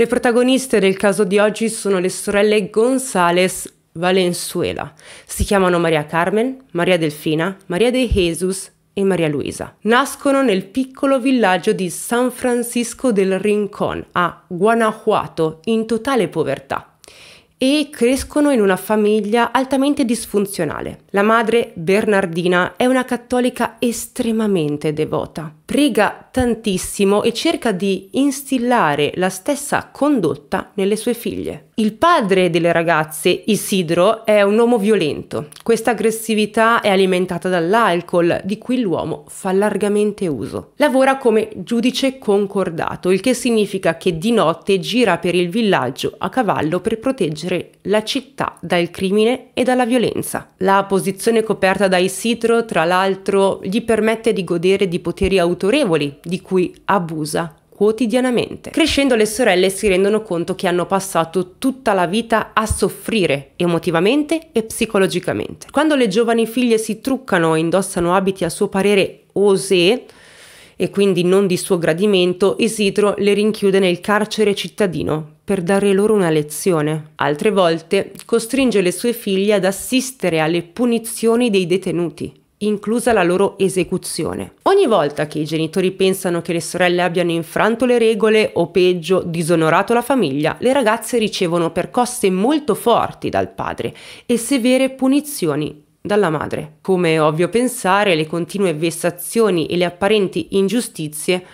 Le protagoniste del caso di oggi sono le sorelle Gonzales Valenzuela. Si chiamano Maria Carmen, Maria Delfina, Maria de Jesus e Maria Luisa. Nascono nel piccolo villaggio di San Francisco del Rincon, a Guanajuato, in totale povertà e crescono in una famiglia altamente disfunzionale. La madre, Bernardina, è una cattolica estremamente devota, prega tantissimo e cerca di instillare la stessa condotta nelle sue figlie. Il padre delle ragazze, Isidro, è un uomo violento. Questa aggressività è alimentata dall'alcol, di cui l'uomo fa largamente uso. Lavora come giudice concordato, il che significa che di notte gira per il villaggio a cavallo per proteggere inoltre la città dal crimine e dalla violenza. La posizione coperta da Isidro, tra l'altro, gli permette di godere di poteri autorevoli, di cui abusa quotidianamente. Crescendo le sorelle si rendono conto che hanno passato tutta la vita a soffrire emotivamente e psicologicamente. Quando le giovani figlie si truccano e indossano abiti a suo parere osè, e quindi non di suo gradimento, Isidro le rinchiude nel carcere cittadino per dare loro una lezione. Altre volte costringe le sue figlie ad assistere alle punizioni dei detenuti, inclusa la loro esecuzione. Ogni volta che i genitori pensano che le sorelle abbiano infranto le regole o peggio disonorato la famiglia, le ragazze ricevono percosse molto forti dal padre e severe punizioni dalla madre. Come è ovvio pensare, le continue vessazioni e le apparenti ingiustizie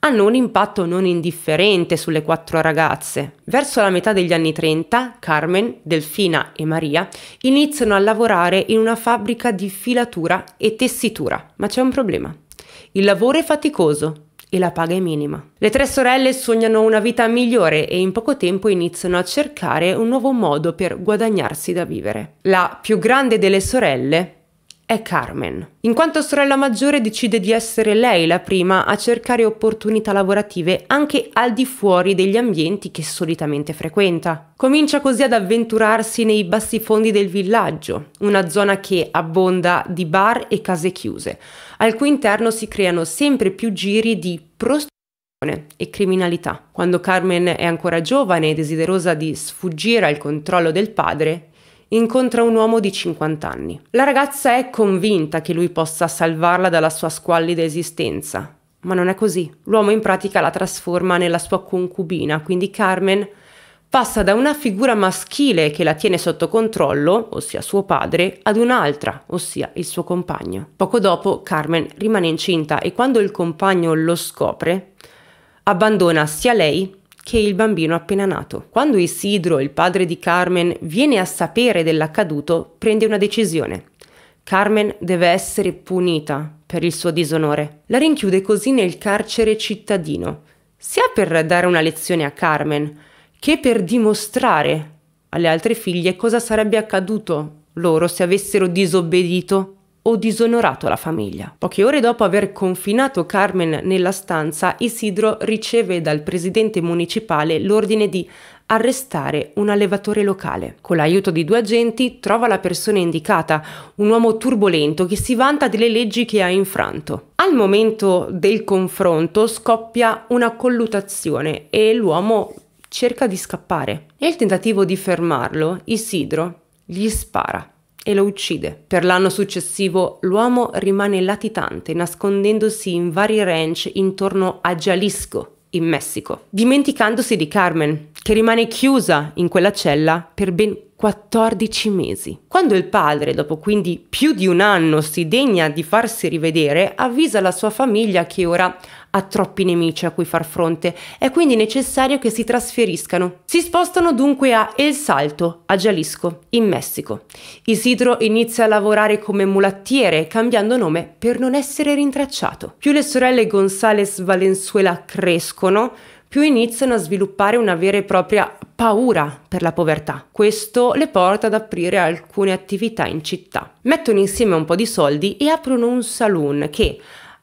hanno un impatto non indifferente sulle quattro ragazze. Verso la metà degli anni 30, Carmen, Delfina e Maria iniziano a lavorare in una fabbrica di filatura e tessitura, ma c'è un problema. Il lavoro è faticoso, e la paga è minima. Le tre sorelle sognano una vita migliore e in poco tempo iniziano a cercare un nuovo modo per guadagnarsi da vivere. La più grande delle sorelle è Carmen. In quanto sorella maggiore decide di essere lei la prima a cercare opportunità lavorative anche al di fuori degli ambienti che solitamente frequenta. Comincia così ad avventurarsi nei bassi fondi del villaggio, una zona che abbonda di bar e case chiuse, al cui interno si creano sempre più giri di prostituzione e criminalità. Quando Carmen è ancora giovane e desiderosa di sfuggire al controllo del padre, incontra un uomo di 50 anni. La ragazza è convinta che lui possa salvarla dalla sua squallida esistenza, ma non è così. L'uomo in pratica la trasforma nella sua concubina, quindi Carmen passa da una figura maschile che la tiene sotto controllo, ossia suo padre, ad un'altra, ossia il suo compagno. Poco dopo Carmen rimane incinta e quando il compagno lo scopre, abbandona sia lei che il bambino appena nato. Quando Isidro, il padre di Carmen, viene a sapere dell'accaduto, prende una decisione. Carmen deve essere punita per il suo disonore. La rinchiude così nel carcere cittadino, sia per dare una lezione a Carmen, che per dimostrare alle altre figlie cosa sarebbe accaduto loro se avessero disobbedito o disonorato la famiglia. Poche ore dopo aver confinato Carmen nella stanza, Isidro riceve dal presidente municipale l'ordine di arrestare un allevatore locale. Con l'aiuto di due agenti trova la persona indicata, un uomo turbolento che si vanta delle leggi che ha infranto. Al momento del confronto scoppia una collutazione e l'uomo cerca di scappare. Nel tentativo di fermarlo, Isidro gli spara e lo uccide. Per l'anno successivo l'uomo rimane latitante nascondendosi in vari ranch intorno a Jalisco, in Messico, dimenticandosi di Carmen, che rimane chiusa in quella cella per ben 14 mesi. Quando il padre, dopo quindi più di un anno, si degna di farsi rivedere, avvisa la sua famiglia che ora ha troppi nemici a cui far fronte, è quindi necessario che si trasferiscano. Si spostano dunque a El Salto, a Jalisco, in Messico. Isidro inizia a lavorare come mulattiere, cambiando nome per non essere rintracciato. Più le sorelle Gonzales Valenzuela crescono, più iniziano a sviluppare una vera e propria paura per la povertà. Questo le porta ad aprire alcune attività in città. Mettono insieme un po' di soldi e aprono un saloon che,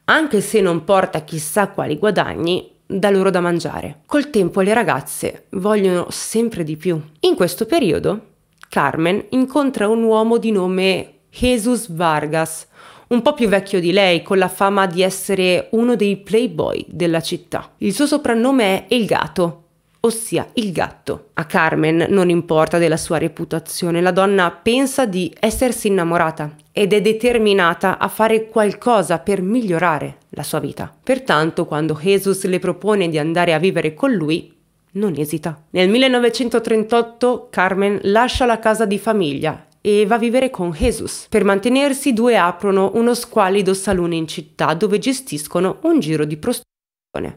anche se non porta chissà quali guadagni, da loro da mangiare. Col tempo le ragazze vogliono sempre di più. In questo periodo, Carmen incontra un uomo di nome Jesus Vargas, un po' più vecchio di lei, con la fama di essere uno dei playboy della città. Il suo soprannome è Il Gato ossia il gatto. A Carmen non importa della sua reputazione, la donna pensa di essersi innamorata ed è determinata a fare qualcosa per migliorare la sua vita. Pertanto, quando Jesus le propone di andare a vivere con lui, non esita. Nel 1938 Carmen lascia la casa di famiglia e va a vivere con Jesus. Per mantenersi, i due aprono uno squallido salone in città dove gestiscono un giro di prostituzione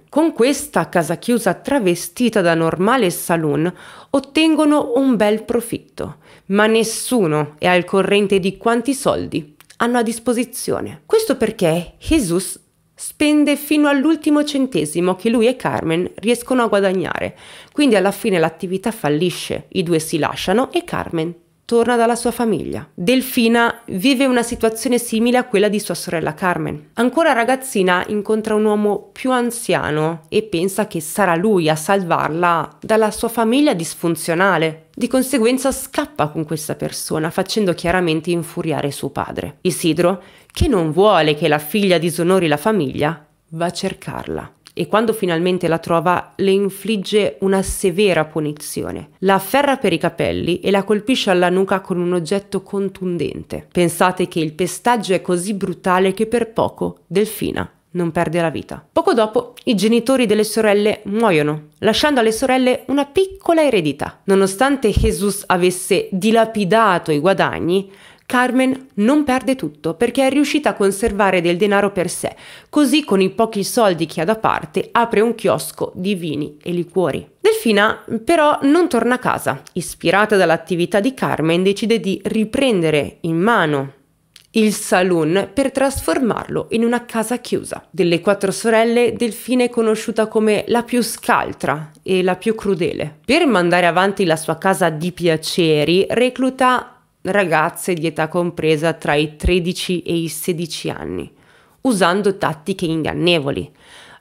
con questa casa chiusa travestita da normale saloon ottengono un bel profitto, ma nessuno è al corrente di quanti soldi hanno a disposizione. Questo perché Jesus spende fino all'ultimo centesimo che lui e Carmen riescono a guadagnare, quindi alla fine l'attività fallisce, i due si lasciano e Carmen torna dalla sua famiglia. Delfina vive una situazione simile a quella di sua sorella Carmen. Ancora ragazzina incontra un uomo più anziano e pensa che sarà lui a salvarla dalla sua famiglia disfunzionale. Di conseguenza scappa con questa persona facendo chiaramente infuriare suo padre. Isidro, che non vuole che la figlia disonori la famiglia, va a cercarla e quando finalmente la trova le infligge una severa punizione. La afferra per i capelli e la colpisce alla nuca con un oggetto contundente. Pensate che il pestaggio è così brutale che per poco Delfina non perde la vita. Poco dopo i genitori delle sorelle muoiono, lasciando alle sorelle una piccola eredità. Nonostante Jesus avesse dilapidato i guadagni, Carmen non perde tutto perché è riuscita a conservare del denaro per sé, così con i pochi soldi che ha da parte apre un chiosco di vini e liquori. Delfina però non torna a casa, ispirata dall'attività di Carmen decide di riprendere in mano il saloon per trasformarlo in una casa chiusa. Delle quattro sorelle, Delfina è conosciuta come la più scaltra e la più crudele. Per mandare avanti la sua casa di piaceri, recluta ragazze di età compresa tra i 13 e i 16 anni, usando tattiche ingannevoli.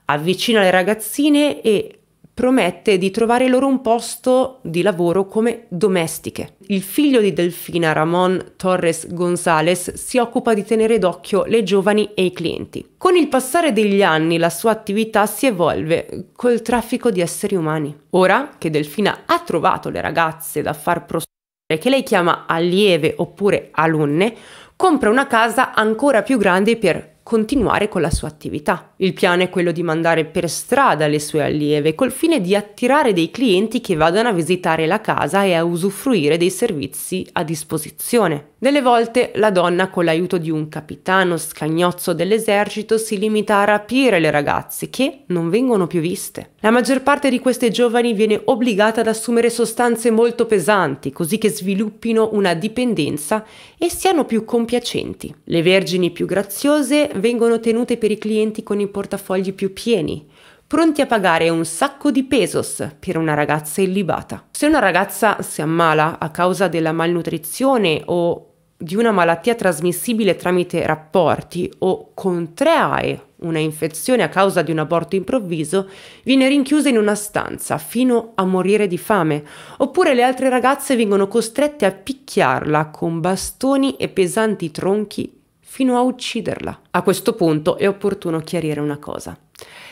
Avvicina le ragazzine e promette di trovare loro un posto di lavoro come domestiche. Il figlio di Delfina, Ramon Torres González, si occupa di tenere d'occhio le giovani e i clienti. Con il passare degli anni la sua attività si evolve col traffico di esseri umani. Ora che Delfina ha trovato le ragazze da far prostituire, che lei chiama allieve oppure alunne, compra una casa ancora più grande per continuare con la sua attività. Il piano è quello di mandare per strada le sue allieve col fine di attirare dei clienti che vadano a visitare la casa e a usufruire dei servizi a disposizione. Delle volte la donna, con l'aiuto di un capitano scagnozzo dell'esercito, si limita a rapire le ragazze, che non vengono più viste. La maggior parte di queste giovani viene obbligata ad assumere sostanze molto pesanti, così che sviluppino una dipendenza e siano più compiacenti. Le vergini più graziose vengono tenute per i clienti con i portafogli più pieni, pronti a pagare un sacco di pesos per una ragazza illibata. Se una ragazza si ammala a causa della malnutrizione o di una malattia trasmissibile tramite rapporti o contrae una infezione a causa di un aborto improvviso, viene rinchiusa in una stanza fino a morire di fame, oppure le altre ragazze vengono costrette a picchiarla con bastoni e pesanti tronchi fino a ucciderla. A questo punto è opportuno chiarire una cosa.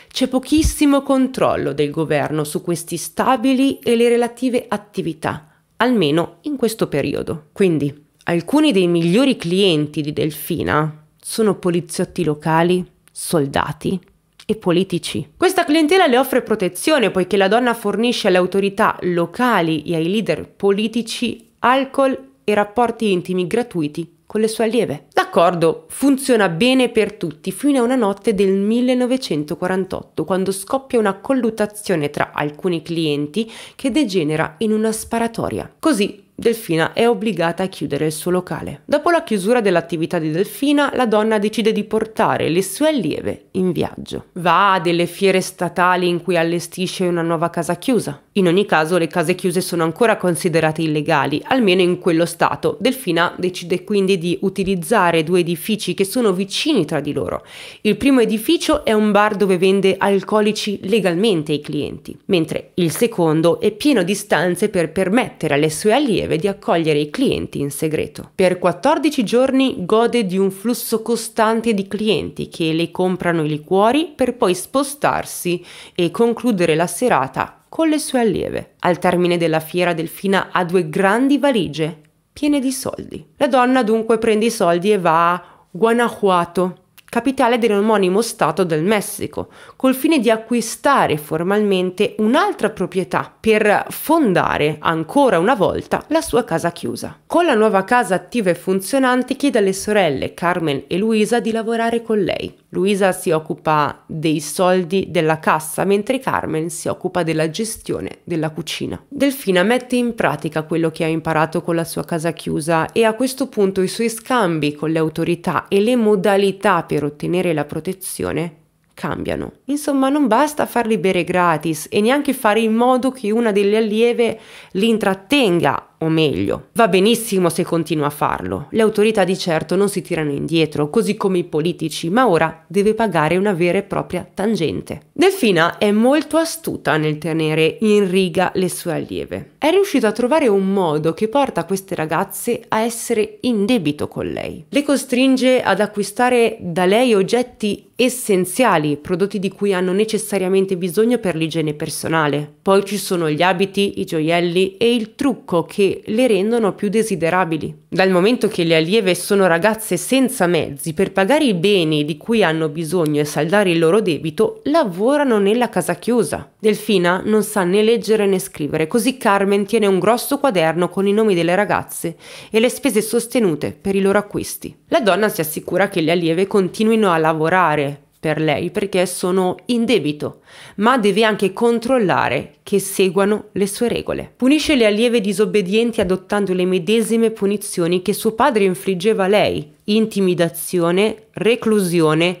C'è pochissimo controllo del governo su questi stabili e le relative attività, almeno in questo periodo. Quindi Alcuni dei migliori clienti di Delfina sono poliziotti locali, soldati e politici. Questa clientela le offre protezione poiché la donna fornisce alle autorità locali e ai leader politici alcol e rapporti intimi gratuiti con le sue allieve. D'accordo, funziona bene per tutti fino a una notte del 1948, quando scoppia una colluttazione tra alcuni clienti che degenera in una sparatoria. Così Delfina è obbligata a chiudere il suo locale. Dopo la chiusura dell'attività di Delfina, la donna decide di portare le sue allieve in viaggio. Va a delle fiere statali in cui allestisce una nuova casa chiusa, in ogni caso le case chiuse sono ancora considerate illegali, almeno in quello stato. Delfina decide quindi di utilizzare due edifici che sono vicini tra di loro. Il primo edificio è un bar dove vende alcolici legalmente ai clienti, mentre il secondo è pieno di stanze per permettere alle sue allieve di accogliere i clienti in segreto. Per 14 giorni gode di un flusso costante di clienti che le comprano i liquori per poi spostarsi e concludere la serata con le sue allieve. Al termine della fiera Delfina ha due grandi valigie piene di soldi. La donna dunque prende i soldi e va a Guanajuato, capitale dell'omonimo stato del Messico, col fine di acquistare formalmente un'altra proprietà per fondare ancora una volta la sua casa chiusa. Con la nuova casa attiva e funzionante chiede alle sorelle Carmen e Luisa di lavorare con lei Luisa si occupa dei soldi della cassa, mentre Carmen si occupa della gestione della cucina. Delfina mette in pratica quello che ha imparato con la sua casa chiusa e a questo punto i suoi scambi con le autorità e le modalità per ottenere la protezione cambiano. Insomma, non basta farli bere gratis e neanche fare in modo che una delle allieve li intrattenga o meglio, va benissimo se continua a farlo. Le autorità di certo non si tirano indietro, così come i politici, ma ora deve pagare una vera e propria tangente. Delfina è molto astuta nel tenere in riga le sue allieve. È riuscito a trovare un modo che porta queste ragazze a essere in debito con lei. Le costringe ad acquistare da lei oggetti essenziali, prodotti di cui hanno necessariamente bisogno per l'igiene personale. Poi ci sono gli abiti, i gioielli e il trucco che che le rendono più desiderabili. Dal momento che le allieve sono ragazze senza mezzi per pagare i beni di cui hanno bisogno e saldare il loro debito, lavorano nella casa chiusa. Delfina non sa né leggere né scrivere, così Carmen tiene un grosso quaderno con i nomi delle ragazze e le spese sostenute per i loro acquisti. La donna si assicura che le allieve continuino a lavorare per lei perché sono in debito, ma deve anche controllare che seguano le sue regole. Punisce le allieve disobbedienti adottando le medesime punizioni che suo padre infliggeva a lei, intimidazione, reclusione,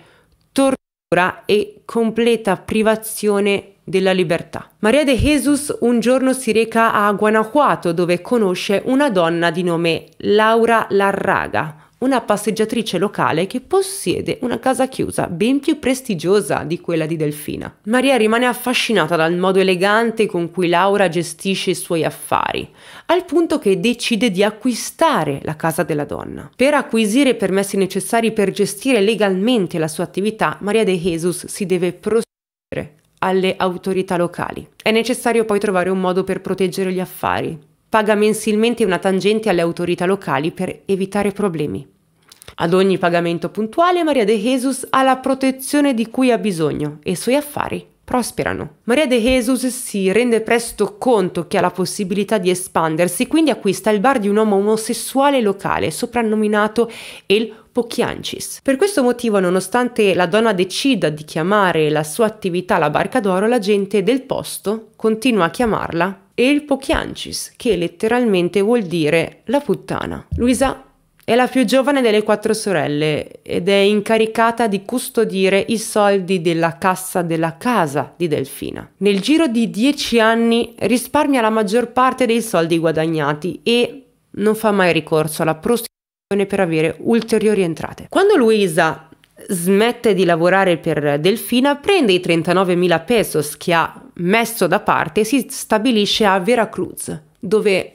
tortura e completa privazione della libertà. Maria de Jesus un giorno si reca a Guanajuato dove conosce una donna di nome Laura Larraga, una passeggiatrice locale che possiede una casa chiusa ben più prestigiosa di quella di Delfina. Maria rimane affascinata dal modo elegante con cui Laura gestisce i suoi affari, al punto che decide di acquistare la casa della donna. Per acquisire i permessi necessari per gestire legalmente la sua attività, Maria De Jesus si deve prostituire alle autorità locali. È necessario poi trovare un modo per proteggere gli affari paga mensilmente una tangente alle autorità locali per evitare problemi. Ad ogni pagamento puntuale Maria De Jesus ha la protezione di cui ha bisogno e i suoi affari prosperano. Maria De Jesus si rende presto conto che ha la possibilità di espandersi, quindi acquista il bar di un uomo omosessuale locale, soprannominato El Pochiancis. Per questo motivo, nonostante la donna decida di chiamare la sua attività la Barca d'Oro, la gente del posto continua a chiamarla e il Pochiancis, che letteralmente vuol dire la puttana. Luisa è la più giovane delle quattro sorelle ed è incaricata di custodire i soldi della cassa della casa di Delfina. Nel giro di dieci anni risparmia la maggior parte dei soldi guadagnati e non fa mai ricorso alla prostituzione per avere ulteriori entrate. Quando Luisa smette di lavorare per Delfina, prende i 39.000 pesos che ha messo da parte e si stabilisce a Veracruz, dove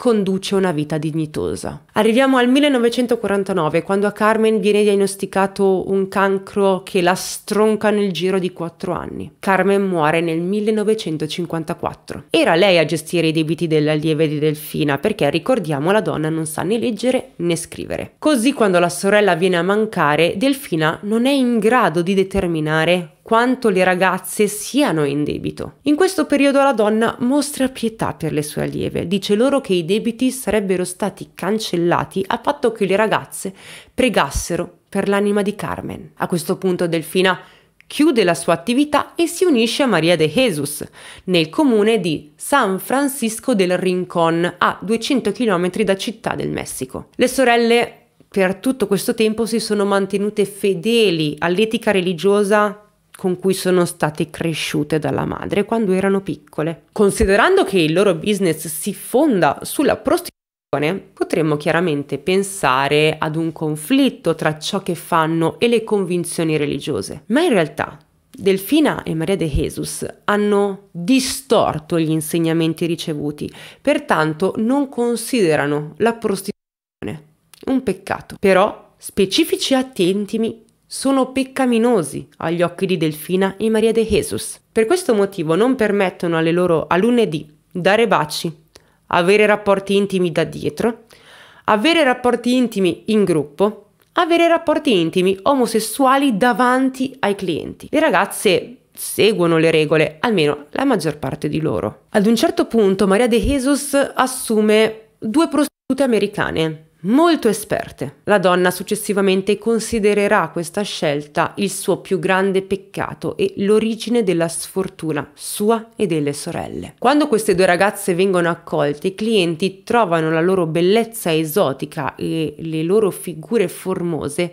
conduce una vita dignitosa. Arriviamo al 1949, quando a Carmen viene diagnosticato un cancro che la stronca nel giro di quattro anni. Carmen muore nel 1954. Era lei a gestire i debiti dell'allieve di Delfina, perché ricordiamo la donna non sa né leggere né scrivere. Così quando la sorella viene a mancare, Delfina non è in grado di determinare quanto le ragazze siano in debito. In questo periodo la donna mostra pietà per le sue allieve, dice loro che i debiti sarebbero stati cancellati a patto che le ragazze pregassero per l'anima di Carmen. A questo punto Delfina chiude la sua attività e si unisce a Maria de Jesus nel comune di San Francisco del Rincón, a 200 km da Città del Messico. Le sorelle per tutto questo tempo si sono mantenute fedeli all'etica religiosa con cui sono state cresciute dalla madre quando erano piccole. Considerando che il loro business si fonda sulla prostituzione, potremmo chiaramente pensare ad un conflitto tra ciò che fanno e le convinzioni religiose. Ma in realtà Delfina e Maria de Jesus hanno distorto gli insegnamenti ricevuti, pertanto non considerano la prostituzione un peccato. Però specifici attentimi sono peccaminosi agli occhi di Delfina e Maria de Jesus. Per questo motivo non permettono alle loro alunne di dare baci, avere rapporti intimi da dietro, avere rapporti intimi in gruppo, avere rapporti intimi omosessuali davanti ai clienti. Le ragazze seguono le regole, almeno la maggior parte di loro. Ad un certo punto Maria de Jesus assume due prostitute americane molto esperte. La donna successivamente considererà questa scelta il suo più grande peccato e l'origine della sfortuna sua e delle sorelle. Quando queste due ragazze vengono accolte, i clienti trovano la loro bellezza esotica e le loro figure formose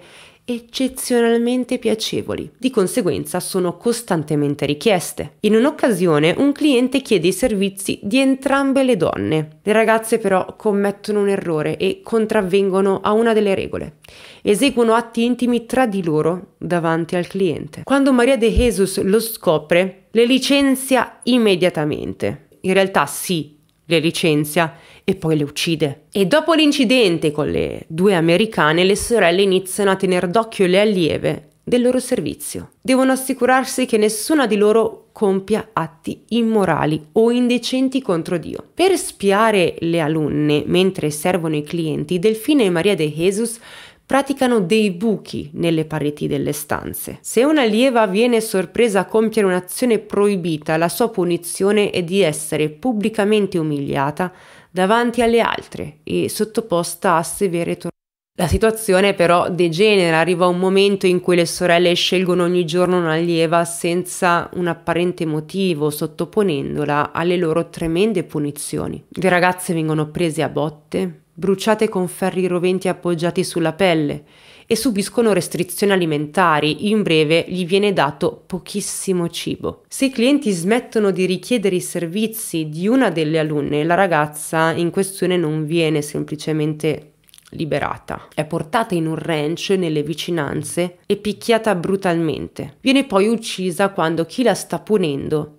eccezionalmente piacevoli, di conseguenza sono costantemente richieste. In un'occasione un cliente chiede i servizi di entrambe le donne. Le ragazze però commettono un errore e contravvengono a una delle regole. Eseguono atti intimi tra di loro davanti al cliente. Quando Maria De Jesus lo scopre, le licenzia immediatamente. In realtà sì, le licenzia e poi le uccide. E dopo l'incidente con le due americane, le sorelle iniziano a tenere d'occhio le allieve del loro servizio. Devono assicurarsi che nessuna di loro compia atti immorali o indecenti contro Dio. Per spiare le alunne mentre servono i clienti, Delfino e Maria De Jesus praticano dei buchi nelle pareti delle stanze. Se una lieva viene sorpresa a compiere un'azione proibita, la sua punizione è di essere pubblicamente umiliata davanti alle altre e sottoposta a severe torture. La situazione però degenera, arriva un momento in cui le sorelle scelgono ogni giorno un'allieva senza un apparente motivo, sottoponendola alle loro tremende punizioni. Le ragazze vengono prese a botte, bruciate con ferri roventi appoggiati sulla pelle e subiscono restrizioni alimentari, in breve gli viene dato pochissimo cibo. Se i clienti smettono di richiedere i servizi di una delle alunne, la ragazza in questione non viene semplicemente liberata. È portata in un ranch nelle vicinanze e picchiata brutalmente. Viene poi uccisa quando chi la sta punendo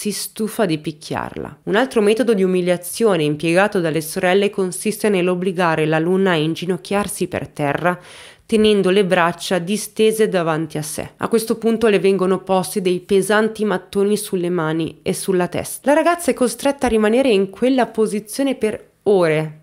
si stufa di picchiarla. Un altro metodo di umiliazione impiegato dalle sorelle consiste nell'obbligare l'alunna a inginocchiarsi per terra tenendo le braccia distese davanti a sé. A questo punto le vengono posti dei pesanti mattoni sulle mani e sulla testa. La ragazza è costretta a rimanere in quella posizione per ore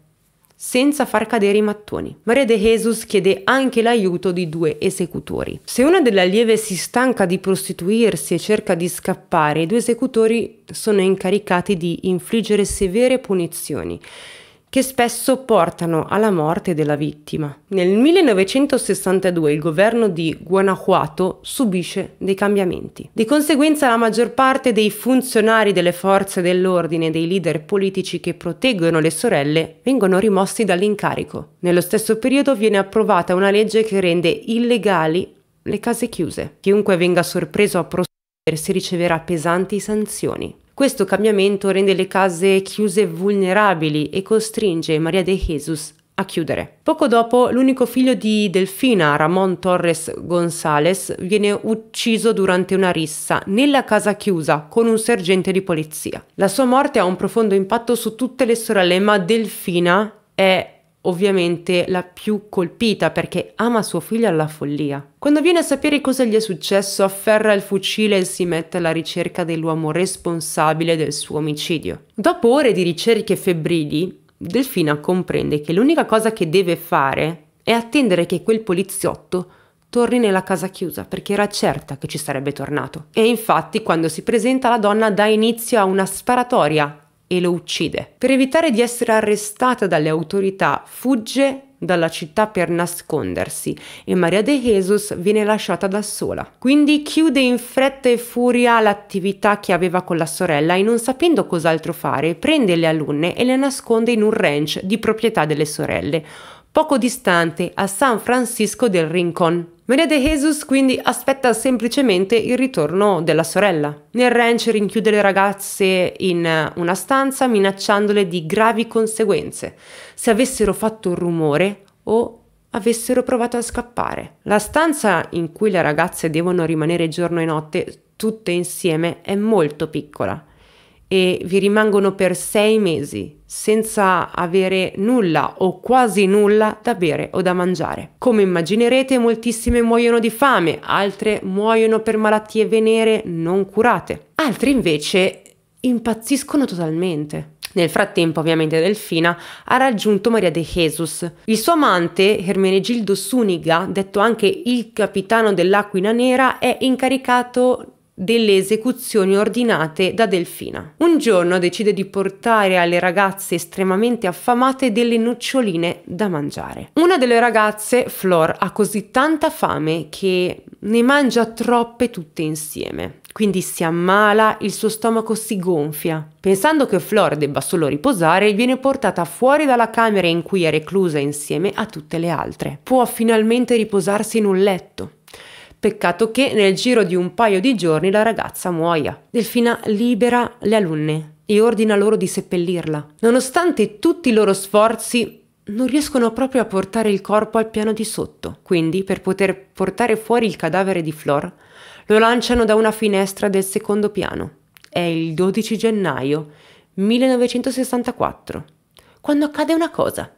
senza far cadere i mattoni. Maria de Jesus chiede anche l'aiuto di due esecutori. Se una delle allieve si stanca di prostituirsi e cerca di scappare, i due esecutori sono incaricati di infliggere severe punizioni che spesso portano alla morte della vittima. Nel 1962 il governo di Guanajuato subisce dei cambiamenti. Di conseguenza la maggior parte dei funzionari delle forze dell'ordine e dei leader politici che proteggono le sorelle vengono rimossi dall'incarico. Nello stesso periodo viene approvata una legge che rende illegali le case chiuse. Chiunque venga sorpreso a prostituirsi riceverà pesanti sanzioni. Questo cambiamento rende le case chiuse vulnerabili e costringe Maria de Jesus a chiudere. Poco dopo, l'unico figlio di Delfina, Ramon Torres Gonzalez, viene ucciso durante una rissa nella casa chiusa con un sergente di polizia. La sua morte ha un profondo impatto su tutte le sorelle, ma Delfina è ovviamente la più colpita perché ama suo figlio alla follia. Quando viene a sapere cosa gli è successo, afferra il fucile e si mette alla ricerca dell'uomo responsabile del suo omicidio. Dopo ore di ricerche febbrili, Delfina comprende che l'unica cosa che deve fare è attendere che quel poliziotto torni nella casa chiusa perché era certa che ci sarebbe tornato. E infatti quando si presenta la donna dà inizio a una sparatoria e lo uccide. Per evitare di essere arrestata dalle autorità, fugge dalla città per nascondersi e Maria de Jesus viene lasciata da sola. Quindi chiude in fretta e furia l'attività che aveva con la sorella e non sapendo cos'altro fare prende le alunne e le nasconde in un ranch di proprietà delle sorelle, poco distante a San Francisco del Rincon. Maria De Jesus quindi aspetta semplicemente il ritorno della sorella. Nel ranch rinchiude le ragazze in una stanza minacciandole di gravi conseguenze se avessero fatto un rumore o avessero provato a scappare. La stanza in cui le ragazze devono rimanere giorno e notte tutte insieme è molto piccola e vi rimangono per sei mesi senza avere nulla o quasi nulla da bere o da mangiare. Come immaginerete moltissime muoiono di fame, altre muoiono per malattie venere non curate, altre invece impazziscono totalmente. Nel frattempo, ovviamente, Delfina ha raggiunto Maria de Jesus. Il suo amante, Hermenegildo Suniga, detto anche il capitano dell'Aquila Nera, è incaricato delle esecuzioni ordinate da Delfina. Un giorno decide di portare alle ragazze estremamente affamate delle noccioline da mangiare. Una delle ragazze, Flor, ha così tanta fame che ne mangia troppe tutte insieme. Quindi si ammala, il suo stomaco si gonfia. Pensando che Flor debba solo riposare, viene portata fuori dalla camera in cui è reclusa insieme a tutte le altre. Può finalmente riposarsi in un letto. Peccato che nel giro di un paio di giorni la ragazza muoia. Delfina libera le alunne e ordina loro di seppellirla. Nonostante tutti i loro sforzi, non riescono proprio a portare il corpo al piano di sotto. Quindi, per poter portare fuori il cadavere di Flor, lo lanciano da una finestra del secondo piano. È il 12 gennaio 1964, quando accade una cosa.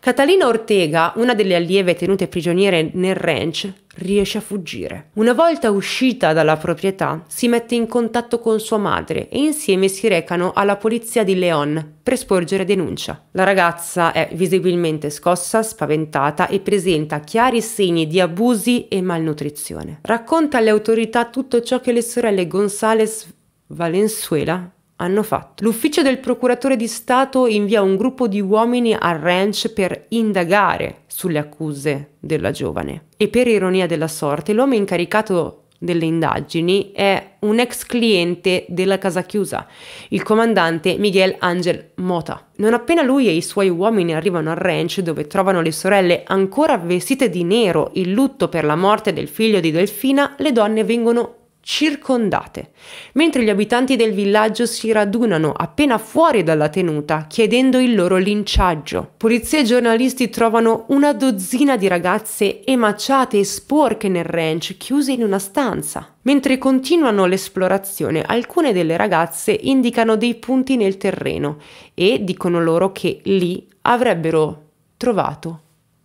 Catalina Ortega, una delle allieve tenute prigioniere nel ranch, riesce a fuggire. Una volta uscita dalla proprietà, si mette in contatto con sua madre e insieme si recano alla polizia di Leon per sporgere denuncia. La ragazza è visibilmente scossa, spaventata e presenta chiari segni di abusi e malnutrizione. Racconta alle autorità tutto ciò che le sorelle Gonzales Valenzuela hanno fatto. L'ufficio del procuratore di Stato invia un gruppo di uomini al ranch per indagare sulle accuse della giovane. E per ironia della sorte, l'uomo incaricato delle indagini è un ex cliente della casa chiusa, il comandante Miguel Angel Mota. Non appena lui e i suoi uomini arrivano al ranch dove trovano le sorelle ancora vestite di nero in lutto per la morte del figlio di Delfina, le donne vengono circondate, mentre gli abitanti del villaggio si radunano appena fuori dalla tenuta chiedendo il loro linciaggio. Polizia e giornalisti trovano una dozzina di ragazze emaciate e sporche nel ranch chiuse in una stanza. Mentre continuano l'esplorazione, alcune delle ragazze indicano dei punti nel terreno e dicono loro che lì avrebbero trovato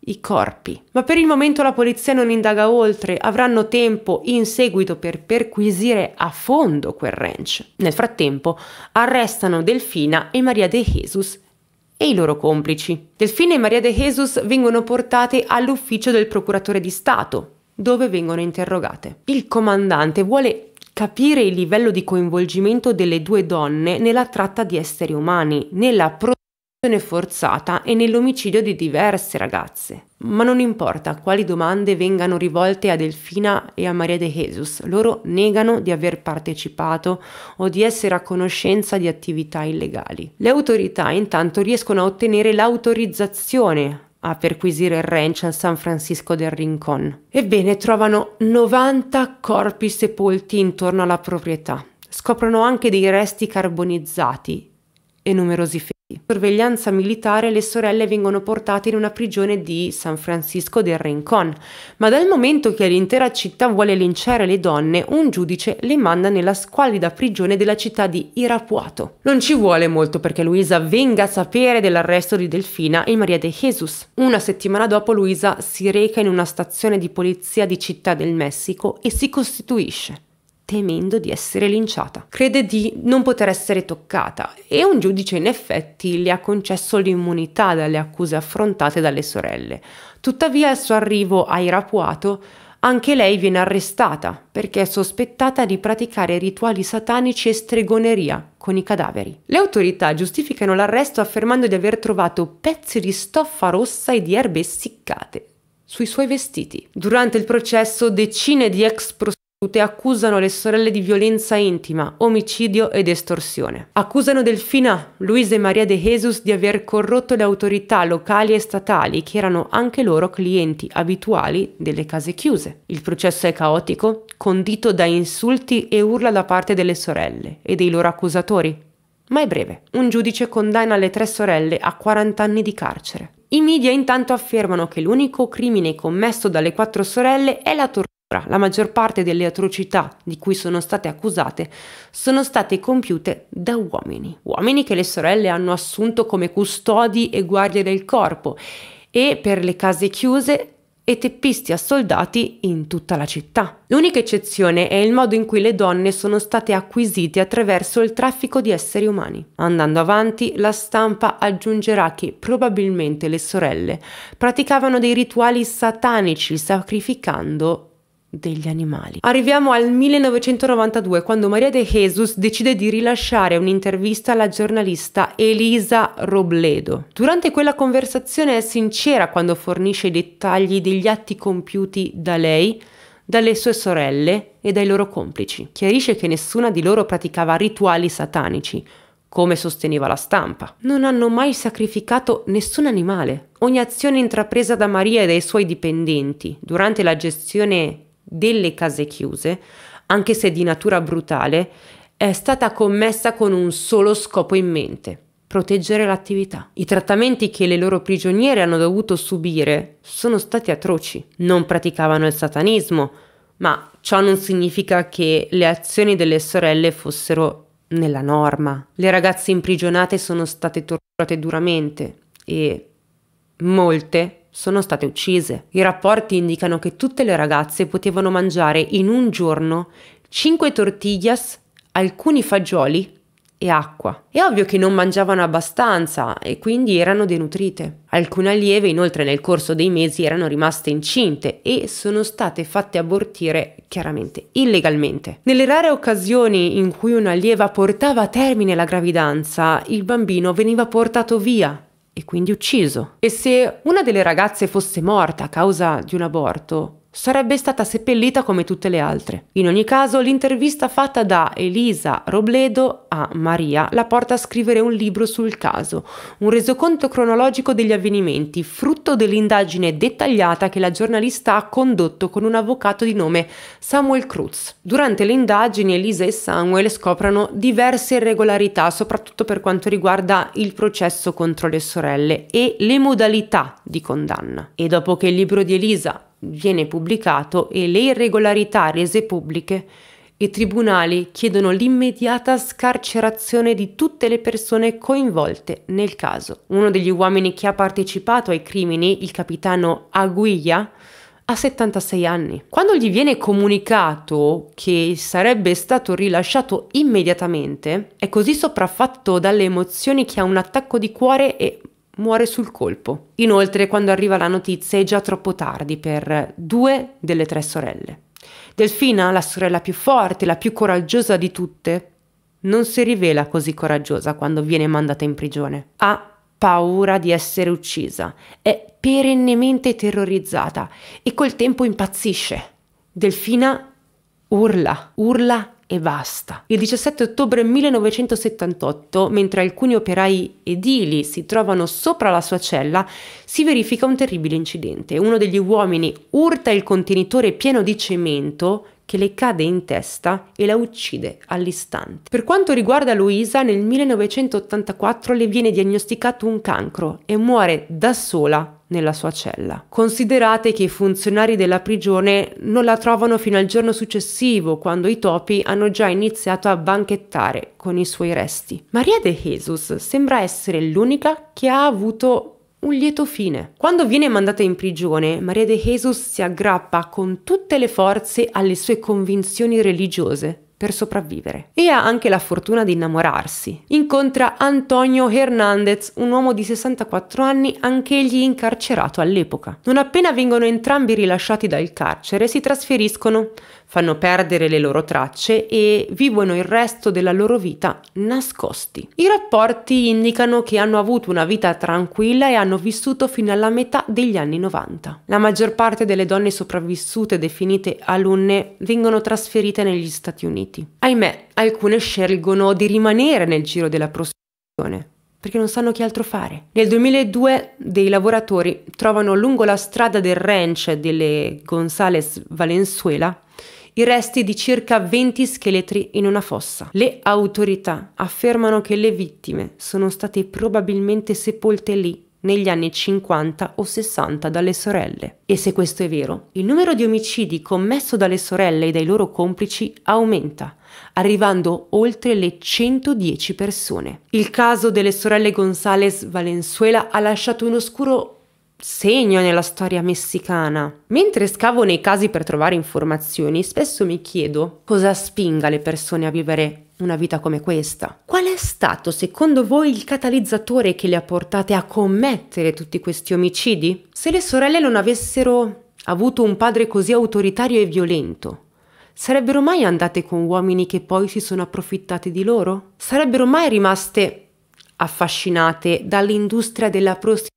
i corpi. Ma per il momento la polizia non indaga oltre, avranno tempo in seguito per perquisire a fondo quel ranch. Nel frattempo arrestano Delfina e Maria De Jesus e i loro complici. Delfina e Maria De Jesus vengono portate all'ufficio del procuratore di Stato, dove vengono interrogate. Il comandante vuole capire il livello di coinvolgimento delle due donne nella tratta di esseri umani, nella protezione forzata e nell'omicidio di diverse ragazze. Ma non importa quali domande vengano rivolte a Delfina e a Maria de Jesus, loro negano di aver partecipato o di essere a conoscenza di attività illegali. Le autorità intanto riescono a ottenere l'autorizzazione a perquisire il ranch al San Francisco del Rincon. Ebbene, trovano 90 corpi sepolti intorno alla proprietà. Scoprono anche dei resti carbonizzati e numerosi feriti. Sorveglianza militare le sorelle vengono portate in una prigione di San Francisco del Rincon, ma dal momento che l'intera città vuole linciare le donne, un giudice le manda nella squallida prigione della città di Irapuato. Non ci vuole molto perché Luisa venga a sapere dell'arresto di Delfina e Maria de Jesus. Una settimana dopo Luisa si reca in una stazione di polizia di Città del Messico e si costituisce temendo di essere linciata. Crede di non poter essere toccata e un giudice in effetti le ha concesso l'immunità dalle accuse affrontate dalle sorelle. Tuttavia al suo arrivo a Irapuato anche lei viene arrestata perché è sospettata di praticare rituali satanici e stregoneria con i cadaveri. Le autorità giustificano l'arresto affermando di aver trovato pezzi di stoffa rossa e di erbe essiccate sui suoi vestiti. Durante il processo decine di ex prostitute Tutte accusano le sorelle di violenza intima, omicidio ed estorsione. Accusano Delfina, Luisa e Maria De Jesus di aver corrotto le autorità locali e statali, che erano anche loro clienti abituali delle case chiuse. Il processo è caotico, condito da insulti e urla da parte delle sorelle e dei loro accusatori. Ma è breve. Un giudice condanna le tre sorelle a 40 anni di carcere. I media intanto affermano che l'unico crimine commesso dalle quattro sorelle è la tortura. La maggior parte delle atrocità di cui sono state accusate sono state compiute da uomini, uomini che le sorelle hanno assunto come custodi e guardie del corpo e per le case chiuse e teppisti assoldati in tutta la città. L'unica eccezione è il modo in cui le donne sono state acquisite attraverso il traffico di esseri umani. Andando avanti, la stampa aggiungerà che probabilmente le sorelle praticavano dei rituali satanici sacrificando degli animali. Arriviamo al 1992 quando Maria De Jesus decide di rilasciare un'intervista alla giornalista Elisa Robledo. Durante quella conversazione è sincera quando fornisce i dettagli degli atti compiuti da lei, dalle sue sorelle e dai loro complici. Chiarisce che nessuna di loro praticava rituali satanici, come sosteneva la stampa. Non hanno mai sacrificato nessun animale. Ogni azione intrapresa da Maria e dai suoi dipendenti durante la gestione delle case chiuse, anche se di natura brutale, è stata commessa con un solo scopo in mente, proteggere l'attività. I trattamenti che le loro prigioniere hanno dovuto subire sono stati atroci. Non praticavano il satanismo, ma ciò non significa che le azioni delle sorelle fossero nella norma. Le ragazze imprigionate sono state torturate duramente e molte sono state uccise. I rapporti indicano che tutte le ragazze potevano mangiare in un giorno 5 tortillas, alcuni fagioli e acqua. È ovvio che non mangiavano abbastanza e quindi erano denutrite. Alcune allieve inoltre nel corso dei mesi erano rimaste incinte e sono state fatte abortire chiaramente illegalmente. Nelle rare occasioni in cui un'allieva portava a termine la gravidanza, il bambino veniva portato via e quindi ucciso. E se una delle ragazze fosse morta a causa di un aborto, sarebbe stata seppellita come tutte le altre. In ogni caso, l'intervista fatta da Elisa Robledo a Maria la porta a scrivere un libro sul caso, un resoconto cronologico degli avvenimenti, frutto dell'indagine dettagliata che la giornalista ha condotto con un avvocato di nome Samuel Cruz. Durante le indagini Elisa e Samuel scoprono diverse irregolarità, soprattutto per quanto riguarda il processo contro le sorelle e le modalità di condanna. E dopo che il libro di Elisa viene pubblicato e le irregolarità rese pubbliche, i tribunali chiedono l'immediata scarcerazione di tutte le persone coinvolte nel caso. Uno degli uomini che ha partecipato ai crimini, il capitano Aguilla, ha 76 anni. Quando gli viene comunicato che sarebbe stato rilasciato immediatamente, è così sopraffatto dalle emozioni che ha un attacco di cuore e muore sul colpo. Inoltre, quando arriva la notizia è già troppo tardi per due delle tre sorelle. Delfina, la sorella più forte, la più coraggiosa di tutte, non si rivela così coraggiosa quando viene mandata in prigione. Ha paura di essere uccisa, è perennemente terrorizzata e col tempo impazzisce. Delfina urla, urla e basta. Il 17 ottobre 1978, mentre alcuni operai edili si trovano sopra la sua cella, si verifica un terribile incidente. Uno degli uomini urta il contenitore pieno di cemento che le cade in testa e la uccide all'istante. Per quanto riguarda Luisa, nel 1984 le viene diagnosticato un cancro e muore da sola nella sua cella. Considerate che i funzionari della prigione non la trovano fino al giorno successivo, quando i topi hanno già iniziato a banchettare con i suoi resti. Maria De Jesus sembra essere l'unica che ha avuto un lieto fine. Quando viene mandata in prigione, Maria de Jesus si aggrappa con tutte le forze alle sue convinzioni religiose per sopravvivere. E ha anche la fortuna di innamorarsi. Incontra Antonio Hernández, un uomo di 64 anni, anch'egli incarcerato all'epoca. Non appena vengono entrambi rilasciati dal carcere, si trasferiscono fanno perdere le loro tracce e vivono il resto della loro vita nascosti. I rapporti indicano che hanno avuto una vita tranquilla e hanno vissuto fino alla metà degli anni 90. La maggior parte delle donne sopravvissute definite alunne vengono trasferite negli Stati Uniti. Ahimè, alcune scelgono di rimanere nel giro della prostituzione perché non sanno che altro fare. Nel 2002 dei lavoratori trovano lungo la strada del ranch delle Gonzales Valenzuela i resti di circa 20 scheletri in una fossa. Le autorità affermano che le vittime sono state probabilmente sepolte lì negli anni 50 o 60 dalle sorelle. E se questo è vero, il numero di omicidi commesso dalle sorelle e dai loro complici aumenta, arrivando oltre le 110 persone. Il caso delle sorelle Gonzales Valenzuela ha lasciato un oscuro segno nella storia messicana. Mentre scavo nei casi per trovare informazioni, spesso mi chiedo cosa spinga le persone a vivere una vita come questa. Qual è stato secondo voi il catalizzatore che le ha portate a commettere tutti questi omicidi? Se le sorelle non avessero avuto un padre così autoritario e violento, sarebbero mai andate con uomini che poi si sono approfittati di loro? Sarebbero mai rimaste affascinate dall'industria della prostituzione?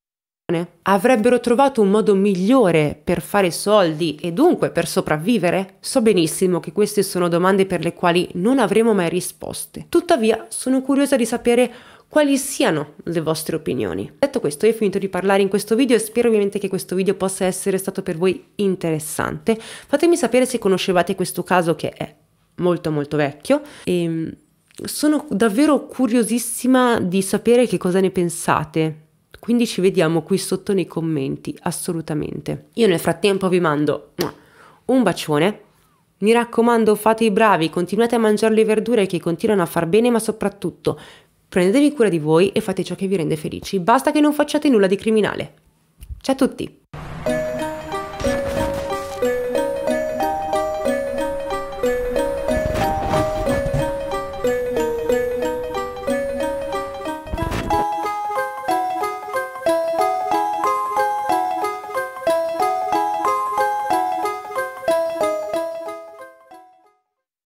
Avrebbero trovato un modo migliore per fare soldi e dunque per sopravvivere? So benissimo che queste sono domande per le quali non avremo mai risposte. Tuttavia, sono curiosa di sapere quali siano le vostre opinioni. Detto questo, io ho finito di parlare in questo video e spero ovviamente che questo video possa essere stato per voi interessante. Fatemi sapere se conoscevate questo caso che è molto molto vecchio e ehm, sono davvero curiosissima di sapere che cosa ne pensate quindi ci vediamo qui sotto nei commenti, assolutamente. Io nel frattempo vi mando un bacione. Mi raccomando, fate i bravi, continuate a mangiare le verdure che continuano a far bene, ma soprattutto prendetevi cura di voi e fate ciò che vi rende felici. Basta che non facciate nulla di criminale. Ciao a tutti!